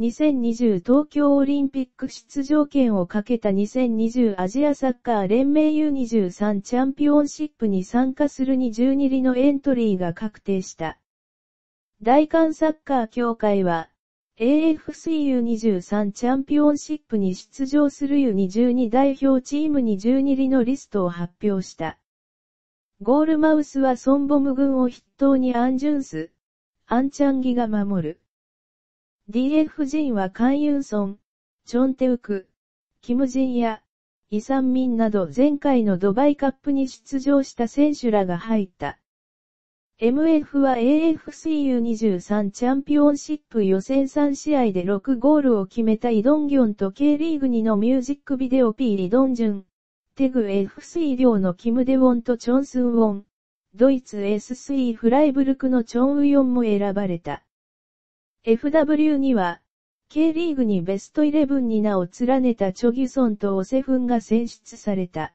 2020東京オリンピック出場権をかけた2020アジアサッカー連盟 U23 チャンピオンシップに参加する22入のエントリーが確定した。大韓サッカー協会は、AFCU23 チャンピオンシップに出場する U22 代表チーム22入のリストを発表した。ゴールマウスはソンボム軍を筆頭にアンジュンス、アンチャンギが守る。DF g 人はカンユンソン、チョンテウク、キムジンや、イサンミンなど前回のドバイカップに出場した選手らが入った。MF は AFCU23 チャンピオンシップ予選3試合で6ゴールを決めたイドンギョンと K リーグ2のミュージックビデオ P リドンジュン、テグ FC 両のキムデウォンとチョンスンウォン、ドイツ SC フライブルクのチョンウヨンも選ばれた。FW には、K リーグにベストイレブンに名を連ねたチョギソンとオセフンが選出された。